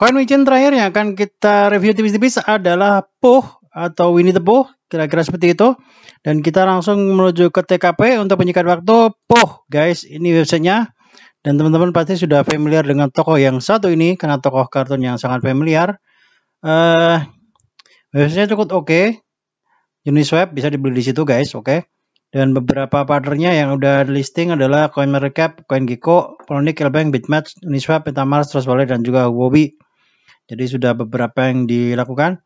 Koin micin terakhir yang akan kita review tipis-tipis adalah Puh atau Winnie the Pooh, kira-kira seperti itu. Dan kita langsung menuju ke TKP untuk penyikat waktu Puh, guys. Ini websitenya. Dan teman-teman pasti sudah familiar dengan tokoh yang satu ini, karena tokoh kartun yang sangat familiar. Uh, websitenya cukup oke. Okay. Uniswap bisa dibeli di situ, guys. Oke. Okay. Dan beberapa partnernya yang udah listing adalah CoinMarketCap, CoinGecko, Polonic, Elbank, BitMatch, Uniswap, Metamask, Trustwallet, dan juga wobi jadi sudah beberapa yang dilakukan.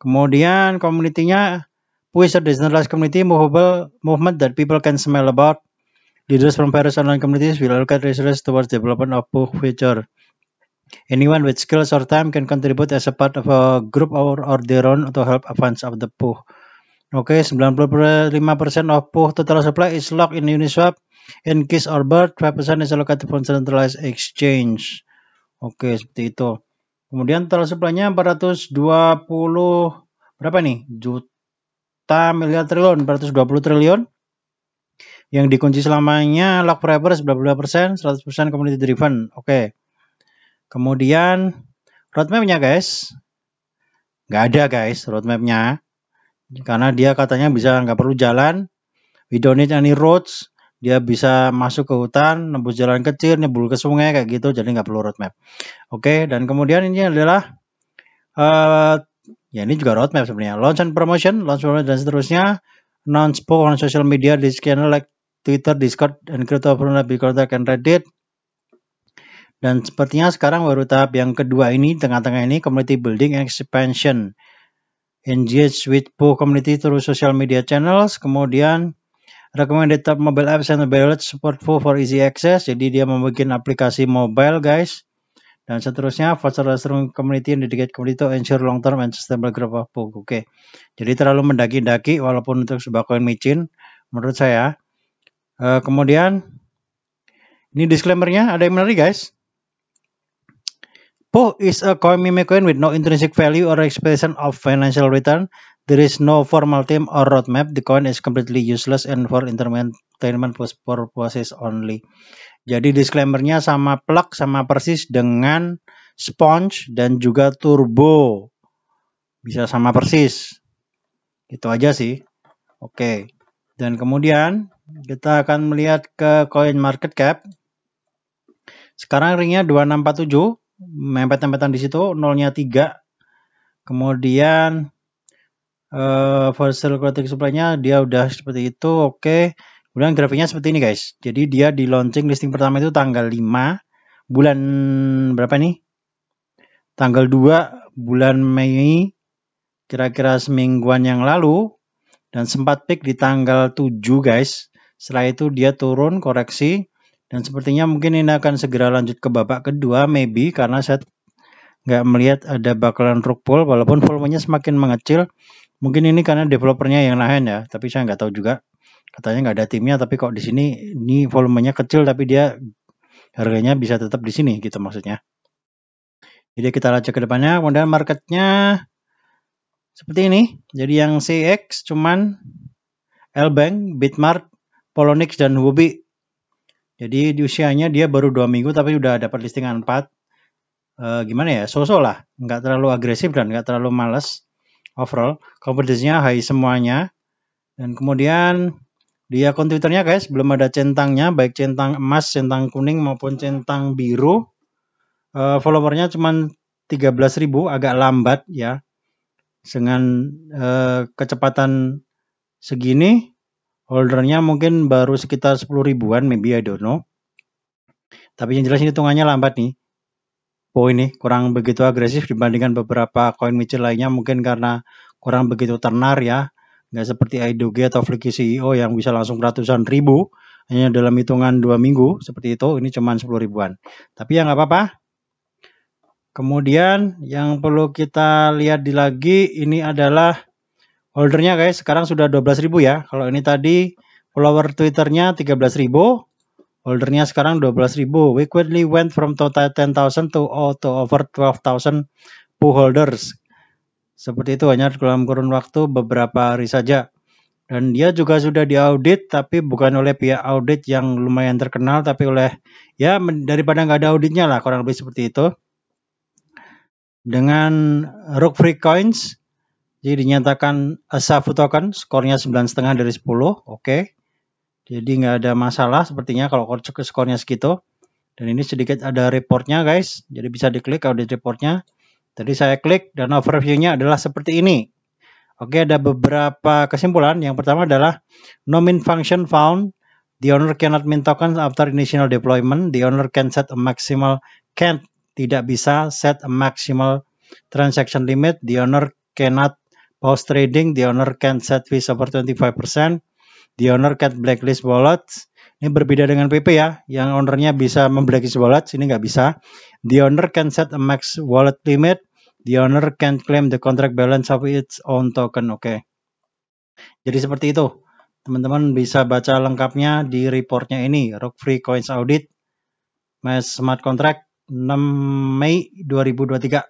Kemudian komunitinya, nya decentralized community movable movement that people can smell about. Leaders from various online communities will allocate resources towards development of book future. Anyone with skills or time can contribute as a part of a group or, or their own to help advance of the pool. Oke, okay, 95% of pool total supply is locked in Uniswap. In case or bird, 5% is allocated from centralized exchange. Oke, okay, seperti itu. Kemudian total supply-nya 420 berapa nih? Juta miliar triliun, 420 triliun. Yang dikunci selamanya lock forever 92%, 100% community driven. Oke. Okay. Kemudian roadmap-nya guys. Nggak ada guys roadmap-nya. Karena dia katanya bisa nggak perlu jalan. We don't need any roads dia bisa masuk ke hutan, nembus jalan kecil, nyebul ke sungai kayak gitu, jadi nggak perlu roadmap. Oke, dan kemudian ini adalah uh, ya ini juga roadmap sebenarnya. Launch and promotion, launch promotion dan seterusnya, non spoke on social media, di channel like Twitter, Discord, dan crypto lebih contact and Reddit. Dan sepertinya sekarang baru tahap yang kedua ini, tengah-tengah ini, community building and expansion. Engage with both community through social media channels, kemudian recommended top mobile apps and ballot supportful for easy access. Jadi dia membuat aplikasi mobile guys. Dan seterusnya, foster strong community and dedicate community to ensure long term and sustainable growth of Oke. Okay. Jadi terlalu mendaki-daki walaupun untuk sebuah koin micin menurut saya. Uh, kemudian ini disclaimer-nya, ada yang menarik guys. Po is a coin meme coin with no intrinsic value or expectation of financial return There is no formal team or roadmap. The coin is completely useless and for entertainment purposes only. Jadi disclaimernya sama plug sama persis dengan sponge dan juga turbo. Bisa sama persis. Itu aja sih. Oke. Okay. Dan kemudian kita akan melihat ke coin market cap. Sekarang ringnya 2647, mempet-mempetan di situ, nolnya 3. Kemudian for sale Aquatic Supply-nya dia udah seperti itu. Oke. Okay. Kemudian grafiknya seperti ini guys. Jadi dia di launching listing pertama itu tanggal 5 bulan berapa nih? Tanggal 2 bulan Mei kira-kira semingguan yang lalu dan sempat peak di tanggal 7 guys. Setelah itu dia turun koreksi dan sepertinya mungkin ini akan segera lanjut ke babak kedua maybe karena saya nggak melihat ada bakalan rug pull walaupun volumenya semakin mengecil Mungkin ini karena developernya yang nahan ya, tapi saya nggak tahu juga. Katanya nggak ada timnya, tapi kok di sini ini volumenya kecil tapi dia harganya bisa tetap di sini gitu maksudnya. Jadi kita lacak ke depannya, kemudian marketnya seperti ini. Jadi yang CX cuman Elbank, Bitmart, Polonix, dan Huobi. Jadi di usianya dia baru dua minggu tapi udah dapat listingan 4. E, eh, gimana ya, sosolah lah. Nggak terlalu agresif dan nggak terlalu males overall kompetisinya hai semuanya dan kemudian dia akun guys belum ada centangnya baik centang emas, centang kuning maupun centang biru. Uh, followernya cuma 13.000 agak lambat ya. Dengan uh, kecepatan segini holdernya mungkin baru sekitar 10 ribuan maybe I don't know. Tapi yang jelas ini hitungannya lambat nih. Oh ini kurang begitu agresif dibandingkan beberapa koin micil lainnya mungkin karena kurang begitu ternar ya. Nggak seperti IDOG atau Flicky CEO yang bisa langsung ratusan ribu hanya dalam hitungan dua minggu seperti itu. Ini cuma 10 ribuan. Tapi ya nggak apa-apa. Kemudian yang perlu kita lihat di lagi ini adalah holdernya guys. Sekarang sudah 12 ribu ya. Kalau ini tadi follower Twitternya 13 ribu holdernya sekarang 12.000. We quickly went from total 10.000 to, oh, to over 12.000 pool holders. Seperti itu hanya dalam kurun waktu beberapa hari saja. Dan dia juga sudah diaudit, tapi bukan oleh pihak audit yang lumayan terkenal, tapi oleh ya daripada nggak ada auditnya lah, kurang lebih seperti itu. Dengan Rook Free Coins, jadi dinyatakan Asafu token, skornya 9,5 dari 10, oke. Okay. Jadi nggak ada masalah sepertinya kalau skornya segitu. Dan ini sedikit ada reportnya guys. Jadi bisa diklik kalau audit reportnya. Tadi saya klik dan overviewnya adalah seperti ini. Oke ada beberapa kesimpulan. Yang pertama adalah no min function found. The owner cannot min tokens after initial deployment. The owner can set a maximal can't tidak bisa set a maximal transaction limit. The owner cannot pause trading. The owner can set fees over 25%. The owner can blacklist wallets. Ini berbeda dengan PP ya, yang ownernya bisa memblacklist wallet, ini nggak bisa. The owner can set a max wallet limit. The owner can claim the contract balance of its own token. Oke. Okay. Jadi seperti itu. Teman-teman bisa baca lengkapnya di reportnya ini, Rock Free Coins Audit, My Smart Contract 6 Mei 2023.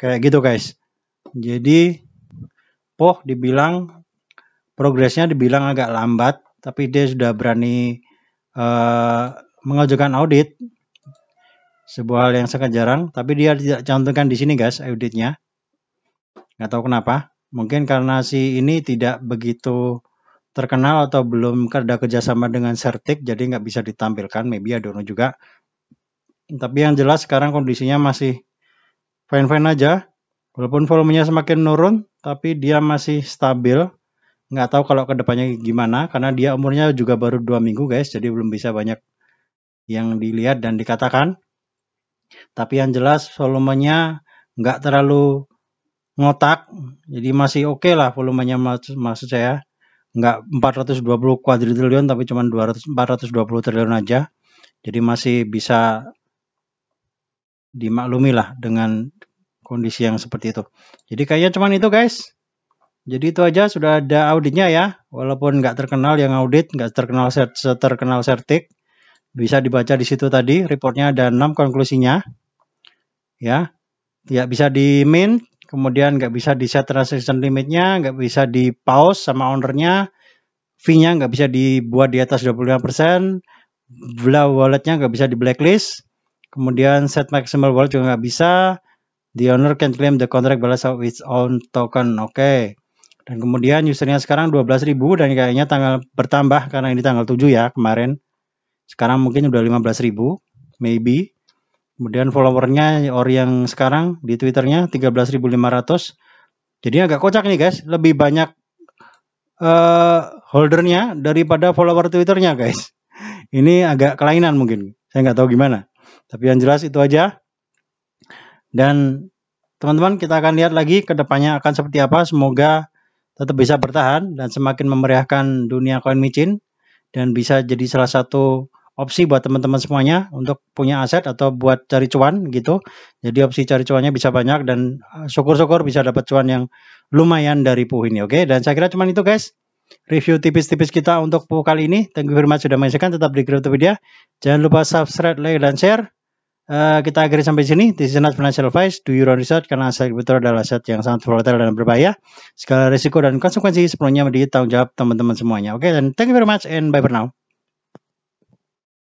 Kayak gitu guys. Jadi, Poh dibilang progresnya dibilang agak lambat, tapi dia sudah berani uh, eh, mengajukan audit. Sebuah hal yang sangat jarang, tapi dia tidak cantumkan di sini guys auditnya. Nggak tahu kenapa. Mungkin karena si ini tidak begitu terkenal atau belum ada kerjasama dengan Certik, jadi nggak bisa ditampilkan. Maybe Adono juga. Tapi yang jelas sekarang kondisinya masih fine-fine aja. Walaupun volumenya semakin menurun, tapi dia masih stabil nggak tahu kalau kedepannya gimana karena dia umurnya juga baru dua minggu guys jadi belum bisa banyak yang dilihat dan dikatakan tapi yang jelas volumenya nggak terlalu ngotak jadi masih oke okay lah volumenya maksud, saya nggak 420 kuadriliun tapi cuma 200 420 triliun aja jadi masih bisa dimaklumi lah dengan kondisi yang seperti itu jadi kayaknya cuman itu guys jadi itu aja sudah ada auditnya ya, walaupun nggak terkenal yang audit, nggak terkenal set terkenal sertik, bisa dibaca di situ tadi reportnya ada enam konklusinya, ya, tidak bisa di min, kemudian nggak bisa di set transaction limitnya, nggak bisa di pause sama ownernya, fee-nya nggak bisa dibuat di atas 25%, bla walletnya nggak bisa di blacklist, kemudian set maximal wallet juga nggak bisa, the owner can claim the contract balance of its own token, oke. Okay. Dan kemudian usernya sekarang 12.000 dan kayaknya tanggal bertambah karena ini tanggal 7 ya kemarin. Sekarang mungkin udah 15.000, maybe. Kemudian followernya orang yang sekarang di Twitternya 13.500. Jadi agak kocak nih guys, lebih banyak uh, holdernya daripada follower Twitternya guys. Ini agak kelainan mungkin, saya nggak tahu gimana. Tapi yang jelas itu aja. Dan teman-teman kita akan lihat lagi kedepannya akan seperti apa. Semoga tetap bisa bertahan dan semakin memeriahkan dunia koin micin dan bisa jadi salah satu opsi buat teman-teman semuanya untuk punya aset atau buat cari cuan gitu. Jadi opsi cari cuannya bisa banyak dan eh, syukur-syukur bisa dapat cuan yang lumayan dari Puh ini, oke? Okay? Dan saya kira cuma itu guys. Review tipis-tipis kita untuk Puh kali ini. Thank you very much sudah menyaksikan tetap di video Jangan lupa subscribe, like dan share. Uh, kita akhiri sampai sini. This is not financial advice. Do your own research karena aset kripto adalah aset yang sangat volatile dan berbahaya. Segala risiko dan konsekuensi sepenuhnya menjadi tanggung jawab teman-teman semuanya. Oke, okay, dan thank you very much and bye for now.